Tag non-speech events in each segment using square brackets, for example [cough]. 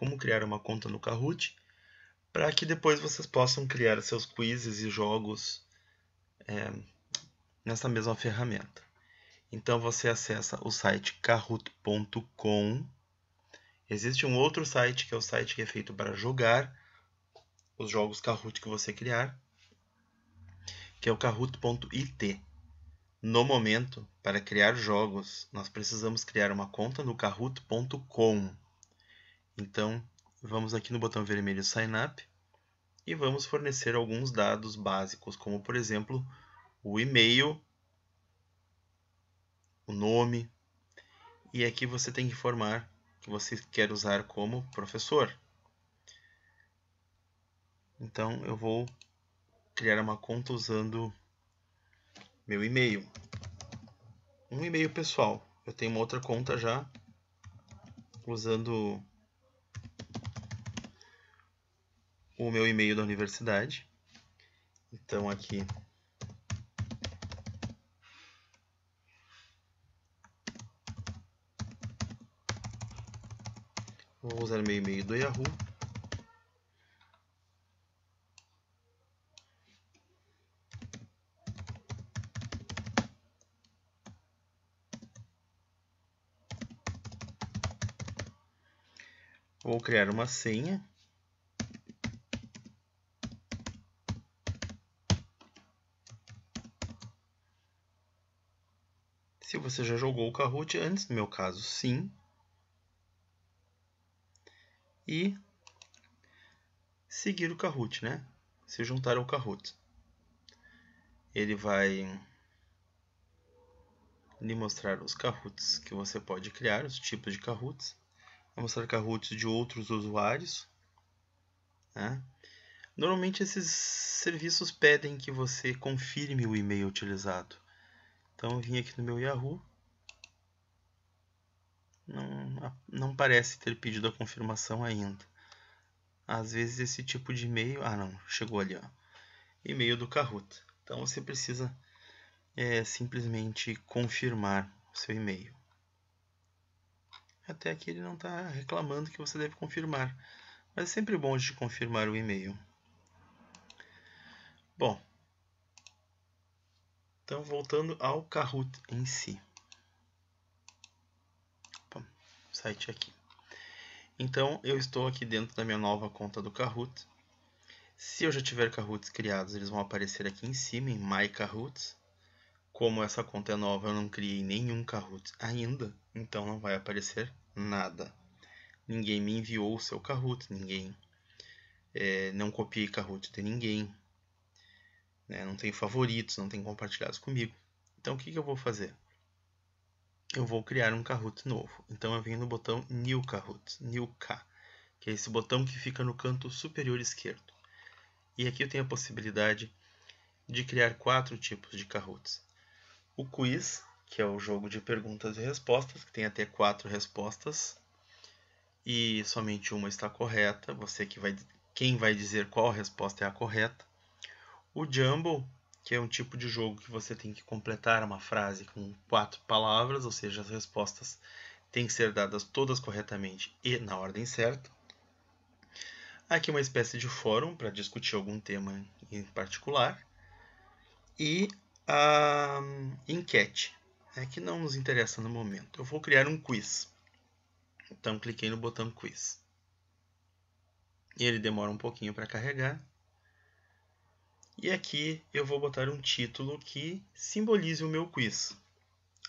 como criar uma conta no Kahoot, para que depois vocês possam criar seus quizzes e jogos é, nessa mesma ferramenta. Então você acessa o site kahoot.com. Existe um outro site que é o site que é feito para jogar os jogos Kahoot que você criar, que é o kahoot.it. No momento, para criar jogos, nós precisamos criar uma conta no kahoot.com. Então, vamos aqui no botão vermelho Sign Up e vamos fornecer alguns dados básicos, como por exemplo o e-mail, o nome, e aqui você tem que informar que você quer usar como professor. Então eu vou criar uma conta usando meu e-mail. Um e-mail pessoal. Eu tenho uma outra conta já usando o meu e-mail da universidade. Então aqui Vou usar meu e-mail do Yahoo. Vou criar uma senha. você já jogou o Kahoot antes, no meu caso, sim. E seguir o Kahoot, né? Se juntar ao Kahoot. Ele vai lhe mostrar os Kahoots que você pode criar, os tipos de Kahoots. Vai mostrar Kahoots de outros usuários. Né? Normalmente esses serviços pedem que você confirme o e-mail utilizado. Então vim aqui no meu Yahoo. Não, não parece ter pedido a confirmação ainda. Às vezes esse tipo de e-mail... Ah não, chegou ali. E-mail do Kahoot. Então você precisa é, simplesmente confirmar o seu e-mail. Até aqui ele não está reclamando que você deve confirmar. Mas é sempre bom de confirmar o e-mail. Bom, então, voltando ao Kahoot em si. Opa, site aqui. Então, eu estou aqui dentro da minha nova conta do Kahoot. Se eu já tiver Kahoots criados, eles vão aparecer aqui em cima, em My Kahoots. Como essa conta é nova, eu não criei nenhum Kahoot ainda, então não vai aparecer nada. Ninguém me enviou o seu Kahoot, ninguém... É, não copiei Kahoot de ninguém, né? Não tem favoritos, não tem compartilhados comigo. Então o que, que eu vou fazer? Eu vou criar um Kahoot novo. Então eu venho no botão New Kahoot, New K, que é esse botão que fica no canto superior esquerdo. E aqui eu tenho a possibilidade de criar quatro tipos de Kahoots. O quiz, que é o jogo de perguntas e respostas, que tem até quatro respostas e somente uma está correta. Você que vai, quem vai dizer qual resposta é a correta. O jumble, que é um tipo de jogo que você tem que completar uma frase com quatro palavras, ou seja, as respostas têm que ser dadas todas corretamente e na ordem certa. Aqui uma espécie de fórum para discutir algum tema em particular. E a hum, enquete, é que não nos interessa no momento. Eu vou criar um quiz. Então cliquei no botão quiz. Ele demora um pouquinho para carregar. E aqui eu vou botar um título que simbolize o meu quiz.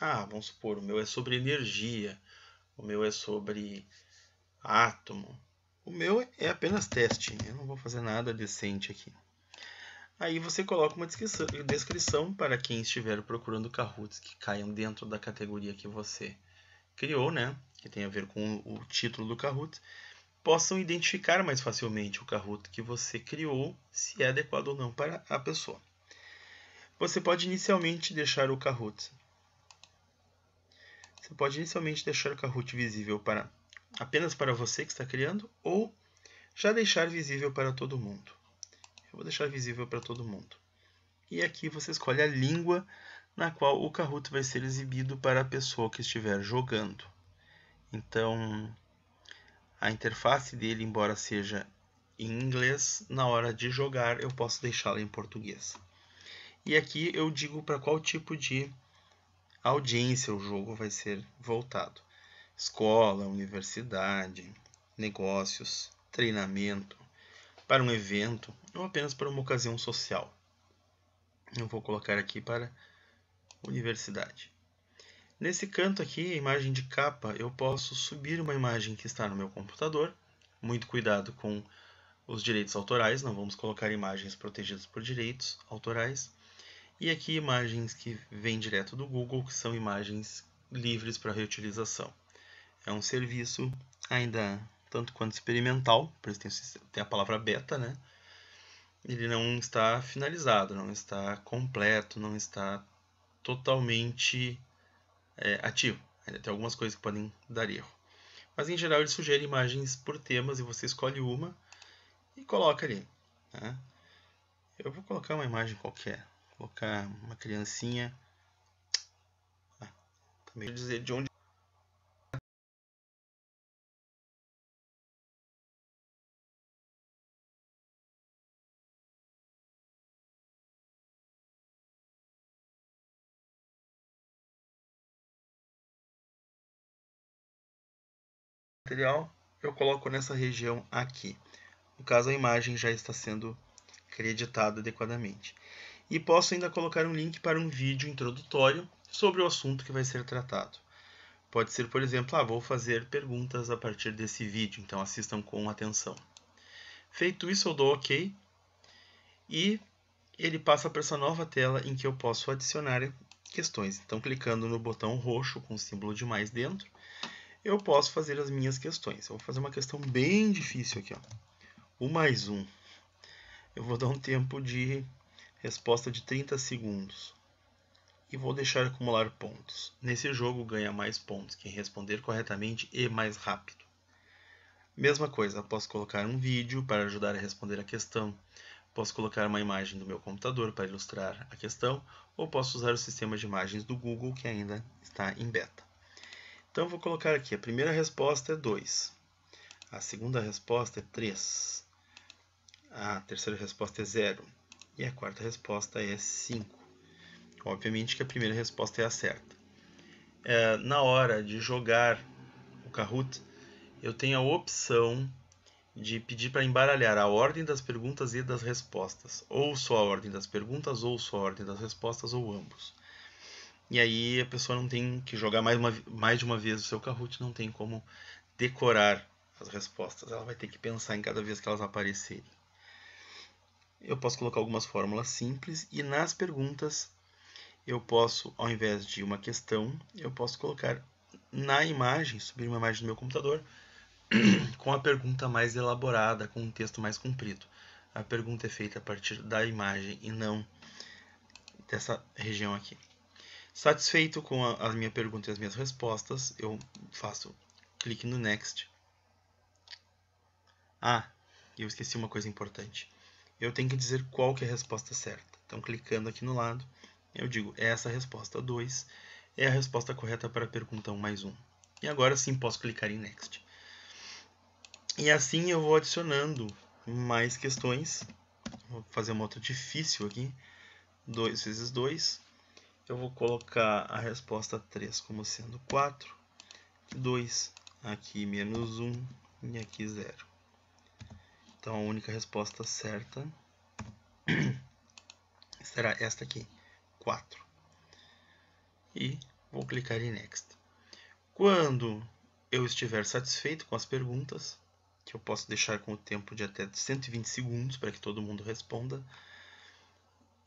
Ah, vamos supor, o meu é sobre energia, o meu é sobre átomo. O meu é apenas teste, eu não vou fazer nada decente aqui. Aí você coloca uma descrição, descrição para quem estiver procurando Kahoots que caiam dentro da categoria que você criou, né? Que tem a ver com o título do Kahoot possam identificar mais facilmente o Kahoot que você criou, se é adequado ou não para a pessoa. Você pode inicialmente deixar o Kahoot. Você pode inicialmente deixar o Kahoot visível para apenas para você que está criando ou já deixar visível para todo mundo. Eu vou deixar visível para todo mundo. E aqui você escolhe a língua na qual o Kahoot vai ser exibido para a pessoa que estiver jogando. Então, a interface dele, embora seja em inglês, na hora de jogar eu posso deixá-la em português. E aqui eu digo para qual tipo de audiência o jogo vai ser voltado: escola, universidade, negócios, treinamento, para um evento ou apenas para uma ocasião social. Eu vou colocar aqui para universidade. Nesse canto aqui, a imagem de capa, eu posso subir uma imagem que está no meu computador. Muito cuidado com os direitos autorais, não vamos colocar imagens protegidas por direitos autorais. E aqui imagens que vêm direto do Google, que são imagens livres para reutilização. É um serviço ainda tanto quanto experimental, por isso tem a palavra beta, né? Ele não está finalizado, não está completo, não está totalmente é, ativo. Ainda tem algumas coisas que podem dar erro. Mas em geral ele sugere imagens por temas e você escolhe uma e coloca ali. Né? Eu vou colocar uma imagem qualquer. Vou colocar uma criancinha. Ah, também tá dizer de onde material, eu coloco nessa região aqui. No caso, a imagem já está sendo creditada adequadamente. E posso ainda colocar um link para um vídeo introdutório sobre o assunto que vai ser tratado. Pode ser, por exemplo, ah, vou fazer perguntas a partir desse vídeo, então assistam com atenção. Feito isso, eu dou OK e ele passa para essa nova tela em que eu posso adicionar questões. Então, clicando no botão roxo com o símbolo de mais dentro, eu posso fazer as minhas questões. Eu vou fazer uma questão bem difícil aqui. Ó. 1 mais 1. Eu vou dar um tempo de resposta de 30 segundos. E vou deixar acumular pontos. Nesse jogo ganha mais pontos quem responder corretamente e mais rápido. Mesma coisa, posso colocar um vídeo para ajudar a responder a questão. Posso colocar uma imagem do meu computador para ilustrar a questão, ou posso usar o sistema de imagens do Google que ainda está em beta. Então, vou colocar aqui, a primeira resposta é 2, a segunda resposta é 3, a terceira resposta é 0 e a quarta resposta é 5. Obviamente que a primeira resposta é a certa. É, na hora de jogar o Kahoot, eu tenho a opção de pedir para embaralhar a ordem das perguntas e das respostas, ou só a ordem das perguntas, ou só a ordem das respostas, ou ambos. E aí a pessoa não tem que jogar mais, uma, mais de uma vez o seu Kahoot, não tem como decorar as respostas. Ela vai ter que pensar em cada vez que elas aparecerem. Eu posso colocar algumas fórmulas simples e nas perguntas eu posso, ao invés de uma questão, eu posso colocar na imagem, subir uma imagem do meu computador [clears throat] com a pergunta mais elaborada, com um texto mais comprido. A pergunta é feita a partir da imagem e não dessa região aqui. Satisfeito com a, a minha pergunta e as minhas respostas, eu faço clique no Next. Ah, eu esqueci uma coisa importante. Eu tenho que dizer qual que é a resposta certa. Então, clicando aqui no lado, eu digo é essa resposta 2 é a resposta correta para a pergunta 1 mais 1. E agora sim posso clicar em Next. E assim eu vou adicionando mais questões. Vou fazer uma outra difícil aqui. 2 vezes 2 eu vou colocar a resposta 3 como sendo 4, 2, aqui menos 1 e aqui 0. Então a única resposta certa [clears throat] será esta aqui, 4. E vou clicar em Next. Quando eu estiver satisfeito com as perguntas, que eu posso deixar com o tempo de até 120 segundos para que todo mundo responda,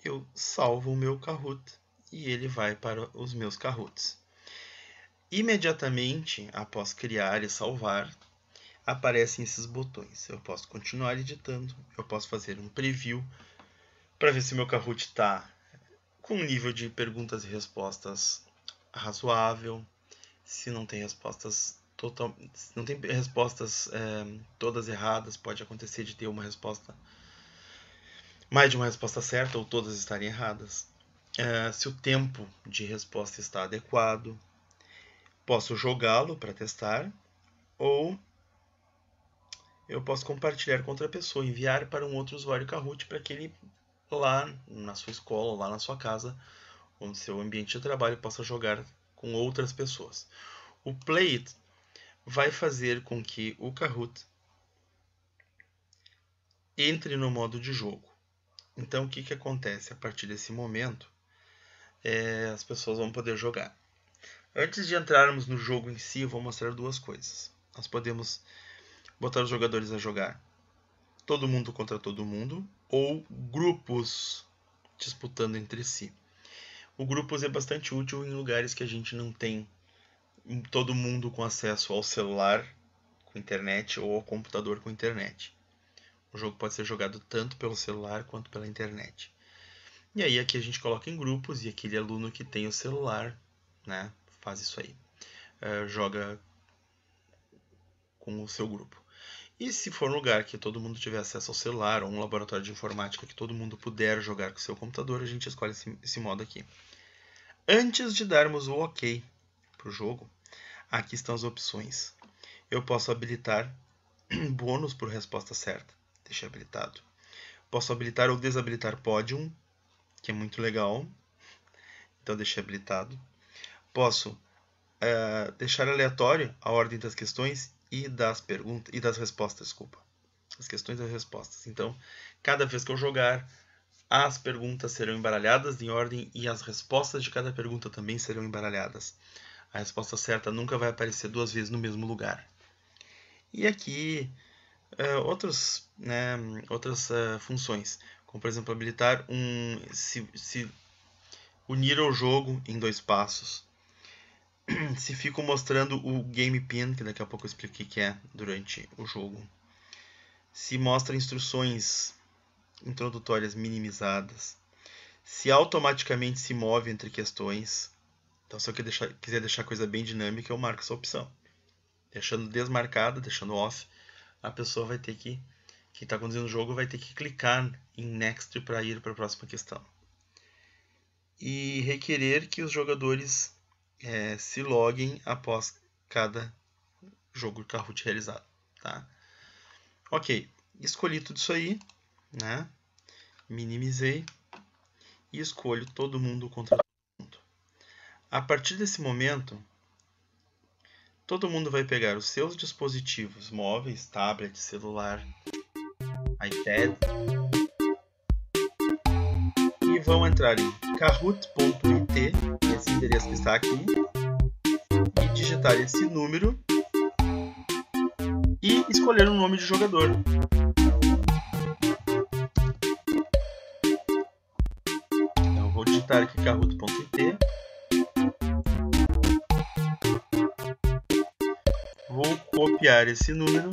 eu salvo o meu Kahoot e ele vai para os meus Kahoots. Imediatamente após criar e salvar, aparecem esses botões. Eu posso continuar editando, eu posso fazer um preview para ver se meu Kahoot está com um nível de perguntas e respostas razoável, se não tem respostas total, se não tem respostas é, todas erradas, pode acontecer de ter uma resposta mais de uma resposta certa ou todas estarem erradas. É, se o tempo de resposta está adequado. Posso jogá-lo para testar ou eu posso compartilhar com outra pessoa, enviar para um outro usuário Kahoot para que ele lá na sua escola, lá na sua casa, ou no seu ambiente de trabalho possa jogar com outras pessoas. O Play It vai fazer com que o Kahoot entre no modo de jogo. Então, o que, que acontece a partir desse momento? é, as pessoas vão poder jogar. Antes de entrarmos no jogo em si, eu vou mostrar duas coisas. Nós podemos botar os jogadores a jogar todo mundo contra todo mundo ou grupos disputando entre si. O grupos é bastante útil em lugares que a gente não tem todo mundo com acesso ao celular com internet ou ao computador com internet. O jogo pode ser jogado tanto pelo celular quanto pela internet. E aí aqui a gente coloca em grupos e aquele aluno que tem o celular, né, faz isso aí. É, joga com o seu grupo. E se for um lugar que todo mundo tiver acesso ao celular, ou um laboratório de informática que todo mundo puder jogar com o seu computador, a gente escolhe esse, esse modo aqui. Antes de darmos o OK para o jogo, aqui estão as opções. Eu posso habilitar [clears throat] bônus por resposta certa. Deixei habilitado. Posso habilitar ou desabilitar pódium que é muito legal. Então deixei habilitado. Posso é, deixar aleatório a ordem das questões e das perguntas e das respostas, desculpa. As questões e as respostas. Então, cada vez que eu jogar, as perguntas serão embaralhadas em ordem e as respostas de cada pergunta também serão embaralhadas. A resposta certa nunca vai aparecer duas vezes no mesmo lugar. E aqui, uh, outros, né, outras uh, funções. Como, por exemplo, habilitar um. Se, se unir ao jogo em dois passos. [clears throat] se fico mostrando o game pin, que daqui a pouco eu explico o que, é durante o jogo. Se mostra instruções introdutórias minimizadas. Se automaticamente se move entre questões. Então, se eu quiser deixar a coisa bem dinâmica, eu marco essa opção. Deixando desmarcada, deixando off, a pessoa vai ter que que está conduzindo o jogo vai ter que clicar em Next para ir para a próxima questão. E requerer que os jogadores é, se loguem após cada jogo Kahoot realizado. Tá? Ok, escolhi tudo isso aí, né? minimizei e escolho todo mundo contra todo mundo. A partir desse momento, todo mundo vai pegar os seus dispositivos móveis, tablet, celular, iPad. E vão entrar em kahoot.it, esse endereço que está aqui, e digitar esse número e escolher um nome de jogador. Então vou digitar aqui kahoot.it. Vou copiar esse número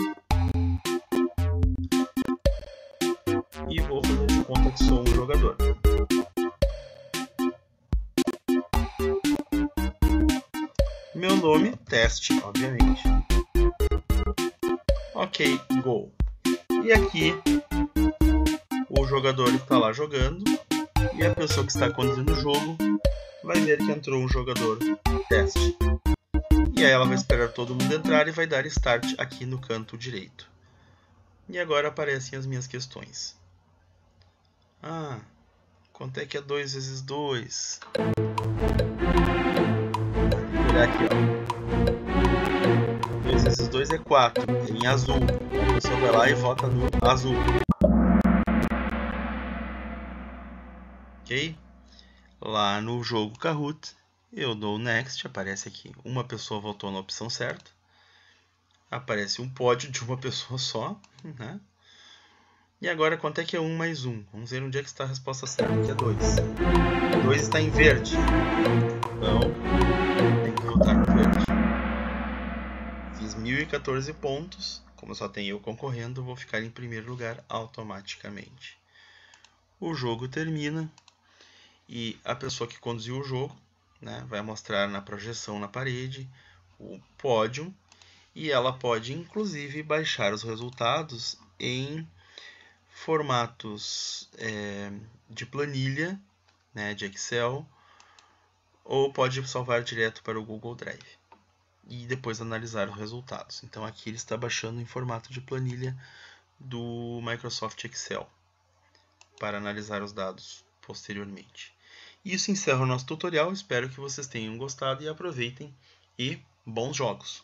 meu nome, teste, obviamente. Ok, gol. E aqui o jogador está lá jogando e a pessoa que está conduzindo o jogo vai ver que entrou um jogador teste. E aí ela vai esperar todo mundo entrar e vai dar start aqui no canto direito. E agora aparecem as minhas questões. Ah, quanto é que é 2 vezes 2? pegar é aqui, ó. Dois, esses dois é 4 em azul. A pessoa vai lá e vota no azul. Ok? Lá no jogo Kahoot, eu dou next, aparece aqui. Uma pessoa votou na opção certa. Aparece um pódio de uma [laughs] pessoa só, né? E agora, quanto é que é 1 mais 1? Vamos ver onde é que está a resposta certa, que é 2. 2 está em verde. Então, 1014 pontos. Como só tem eu concorrendo, vou ficar em primeiro lugar automaticamente. O jogo termina e a pessoa que conduziu o jogo né, vai mostrar na projeção na parede o pódio e ela pode inclusive baixar os resultados em formatos é, de planilha, né, de Excel, ou pode salvar direto para o Google Drive e depois analisar os resultados. Então aqui ele está baixando em formato de planilha do Microsoft Excel para analisar os dados posteriormente. Isso encerra o nosso tutorial, espero que vocês tenham gostado e aproveitem e bons jogos!